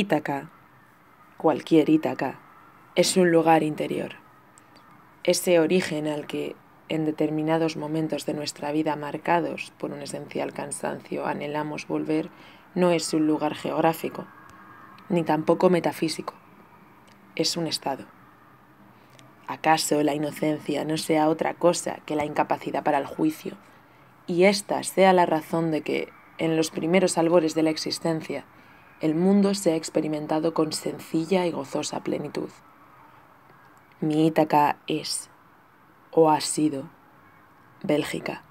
Ítaca, cualquier Ítaca, es un lugar interior. Ese origen al que, en determinados momentos de nuestra vida marcados por un esencial cansancio, anhelamos volver, no es un lugar geográfico, ni tampoco metafísico. Es un estado. ¿Acaso la inocencia no sea otra cosa que la incapacidad para el juicio? Y esta sea la razón de que, en los primeros albores de la existencia, el mundo se ha experimentado con sencilla y gozosa plenitud. Mi Ítaca es, o ha sido, Bélgica.